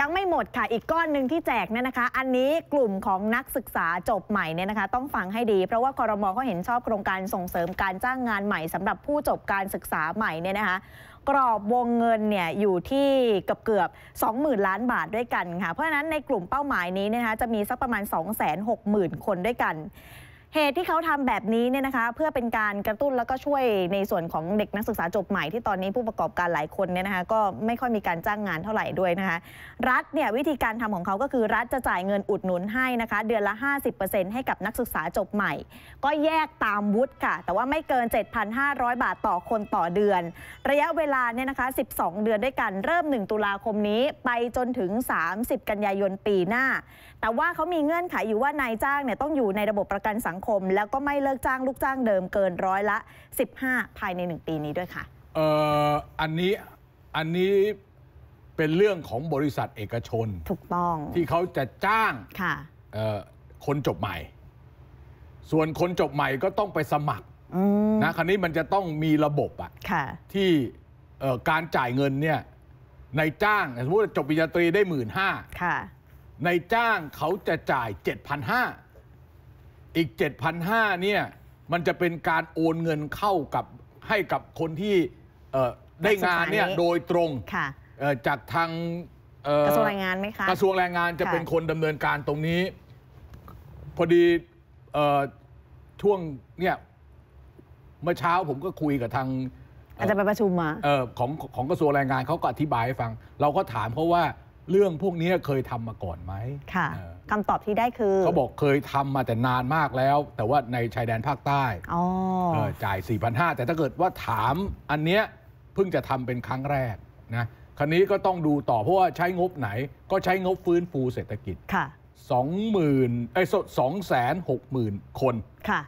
ยังไม่หมดค่ะ อีกก้อนหนึ่งที่แจกเนี่ยนะคะ อันนี้กลุ่มของนักศึกษาจบใหม่เนี่ยนะคะต้องฟังให้ดีเพราะว่าคอรมอเขาเห็นชอบโครงการส่งเสริมการจ้างงานใหม่ สำหรับผู้จบการศึกษาใหม่เนี่ยนะคะ กรอบวงเงินเนี่ยอยู่ที่เกือบเกือบ 20,000 ล้านบาทด้วยกันค่ะเพราะฉะนั้นในกลุ่มเป้าหมายนี้นะคะจะมีสักประมาณ 260,000 คนด้วยกันเหตุที่เขาทำแบบนี้เนี่ยนะคะเพื่อเป็นการกระตุ้นแล้วก็ช่วยในส่วนของเด็กนักศึกษาจบใหม่ที่ตอนนี้ผู้ประกอบการหลายคนเนี่ยนะคะก็ไม่ค่อยมีการจ้างงานเท่าไหร่ด้วยนะคะ รัฐเนี่ยวิธีการทำของเขาก็คือรัฐจะจ่ายเงินอุดหนุนให้นะคะเดือนละ 50%ให้กับนักศึกษาจบใหม่ ก็แยกตามวุฒิค่ะ แต่ว่าไม่เกิน 7,500 บาทต่อคนต่อเดือน ระยะเวลาเนี่ยนะคะ12 เดือนด้วยกันเริ่ม1ตุลาคมนี้ไปจนถึง 30 กันยายนปีหน้า แต่ว่าเขามีเงื่อนไขอยู่ว่านายจ้างเนี่ยต้องอยู่ในระบบประกันสังคมแล้วก็ไม่เลิกจ้างลูกจ้างเดิมเกินร้อยละ15 ภายใน 1 ปีนี้ด้วยค่ะเอออันนี้อันนี้เป็นเรื่องของบริษัทเอกชน ถูกต้อง ที่เขาจะจ้างค่ะคนจบใหม่ ส่วนคนจบใหม่ก็ต้องไปสมัครนะครัวนี้มันจะต้องมีระบบอะะที่การจ่ายเงินเนี่ยในจ้างสมมติจบปริญญาตรีได้หมื่นห้า ในจ้างเขาจะจ่ายเจ็ดพันห้าอีก 7,500เนี่ย มันจะเป็นการโอนเงินเข้ากับให้กับคนที่ได้งานเนี่ยโดยตรง จากทางกระทรวงแรงงานไหมคะ กระทรวงแรงงานจะเป็นคนดำเนินการตรงนี้ พอดีช่วงเนี่ยเมื่อเช้าผมก็คุยกับทางอาจจะไปประชุมมาของของกระทรวงแรงงานเขาก็อธิบายให้ฟัง เราก็ถามเขาว่าเรื่องพวกนี้เคยทำมาก่อนไหม ค่ะคำตอบที่ได้คือ เขาบอกเคยทำมาแต่นานมากแล้ว แต่ว่าในชายแดนภาคใต้ จ่าย 4,500 แต่ถ้าเกิดว่าถามอันเนี้ยเพิ่งจะทำเป็นครั้งแรกนะ คราวนี้ก็ต้องดูต่อเพราะว่าใช้งบไหน ก็ใช้งบฟื้นฟูเศรษฐกิจ ค่ะสองหมื่นไอ้สองแสนหกหมื่นคน ค่ะ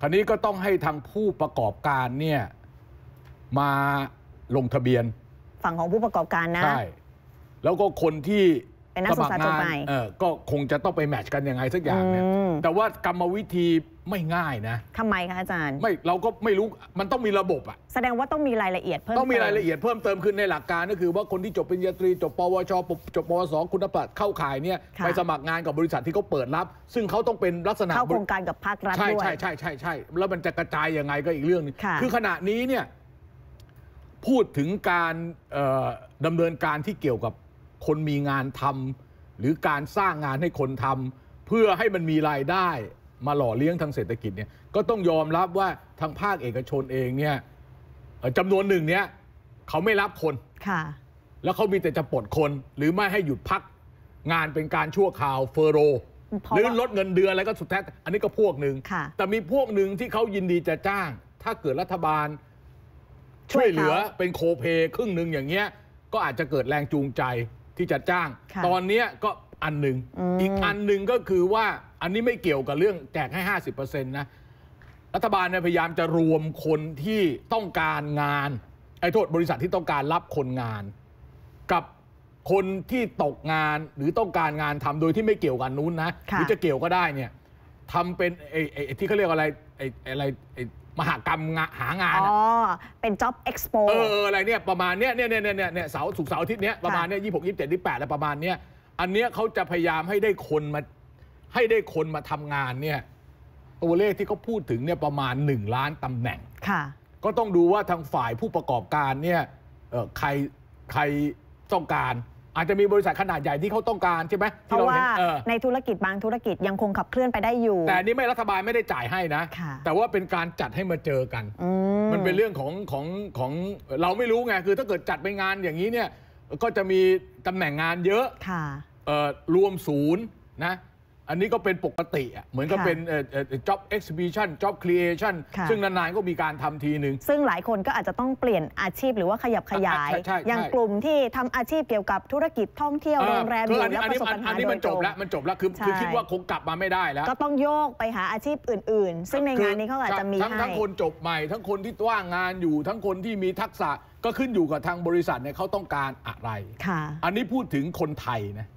คราวนี้ก็ต้องให้ทางผู้ประกอบการเนี่ยมาลงทะเบียน ฝั่งของผู้ประกอบการนะ ใช่แล้วก็คนที่สมัครงานก็คงจะต้องไปแมทช์กันยังไงสักอย่างเนี่ยแต่ว่ากรรมวิธีไม่ง่ายนะทำไมคะอาจารย์ไม่เราก็ไม่รู้มันต้องมีระบบอะแสดงว่าต้องมีรายละเอียดเพิ่มต้องมีรายละเอียดเพิ่มเติมขึ้นในหลักการก็คือว่าคนที่จบปริญญาตรี จบปวชจบปวสคุณปัดเข้าข่ายเนี่ย ไปสมัครงานกับบริษัทที่เขาเปิดรับ ซึ่งเขาต้องเป็นลักษณะเข้าโครงการกับภาครัฐด้วยใช่ใช่ใช่ใช่แล้วมันจะกระจายยังไงก็อีกเรื่องนึงคือขณะนี้เนี่ยพูดถึงการดำเนินการที่เกี่ยวกับคนมีงานทำ หรือการสร้างงานให้คนทำ เพื่อให้มันมีรายได้ มาหล่อเลี้ยงทางเศรษฐกิจเนี่ยก็ต้องยอมรับว่าทางภาคเอกชนเองเนี่ยจำนวนหนึ่งเนี่ยเขาไม่รับคน ค่ะ แล้วเขามีแต่จะปลดคน หรือไม่ให้หยุดพักงานเป็นการชั่วคราวเฟอโรหรือลดเงินเดือนอะไรก็สุดแท้ อันนี้ก็พวกหนึ่งแต่มีพวกหนึ่งที่เขายินดีจะจ้าง ถ้าเกิดรัฐบาล ช่วยเหลือเป็นโคเปครึ่งหนึ่งอย่างเงี้ยก็อาจจะเกิดแรงจูงใจที่จะจ้างตอนนี้ก็อันหนึ่งอีกอันหนึ่งก็คือว่าอันนี้ไม่เกี่ยวกับเรื่องแจกให้ 50%นะรัฐบาลเนี่ยพยายามจะรวมคนที่ต้องการงานไอ้โทษบริษัทที่ต้องการรับคนงานกับคนที่ตกงานหรือต้องการงานทำโดยที่ไม่เกี่ยวกันนู้นนะหรือจะเกี่ยวก็ได้เนี่ยทำเป็นไอ้ที่เขาเรียกอะไรไอ้อะไรไอ้มหากรรมหางานอ๋อเป็นอ็กซ์โป เอออะไรเนี่ย ประมาณเนี้ยเนี่ยเนี่ยเนี่ยเนี่ยเสาร์ศุกร์เสาร์อาทิตย์เนี้ยประมาณเนี้ยยี่สิบหกยี่สิบเจ็ดยี่สิบแปดอะไรประมาณเนี้ยอันเนี้ยเขาจะพยายามให้ได้คนมาให้ได้คนมาทำงานเนี่ยตัวเลขที่เขาพูดถึงเนี่ยประมาณหนึ่งล้านตำแหน่งค่ะ ก็ต้องดูว่าทางฝ่ายผู้ประกอบการเนี่ยใครใครต้องการอาจจะมีบริษัทขนาดใหญ่ที่เขาต้องการใช่ไหมเพราะว่าในธุรกิจบางธุรกิจยังคงขับเคลื่อนไปได้อยู่ แต่นี่ไม่รัฐบาลไม่ได้จ่ายให้นะ แต่ว่าเป็นการจัดให้มาเจอกัน มันเป็นเรื่องของของของเราไม่รู้ไง คือถ้าเกิดจัดไปงานอย่างนี้เนี่ยก็จะมีตำแหน่งงานเยอะ รวมศูนย์นะอันนี้ก็เป็นปกติอ่ะเหมือนกับเป็น เอ่อเอ่อจ็อบเอ็กซิบิชันจ็อบครีเอชันซึ่งนานๆก็มีการทำทีหนึ่งซึ่งหลายคนก็อาจจะต้องเปลี่ยนอาชีพหรือว่าขยับขยาย อย่างกลุ่มที่ทำอาชีพเกี่ยวกับธุรกิจท่องเที่ยวโรงแรมอรืูแล้วอประนี้สบอัปัญนหาอันนี้มันจบแล้วมันจบแล้วคือคือคิดว่าคงกลับมาไม่ได้แล้ว ก็ต้องโยกไปหาอาชีพอื่นๆ ซึ่งในงานนี้เขาอาจจะมีทั้งให้ทั้งคนจบใหม่ทั้งคนที่ว่างงานอยู่ทั้งคนที่มีทักษะก็ขึ้นอยู่กับทางบริษัทเนี่ยเขาต้องการอะไรค่ะ อันนี้พูดถึงคนไทยนะ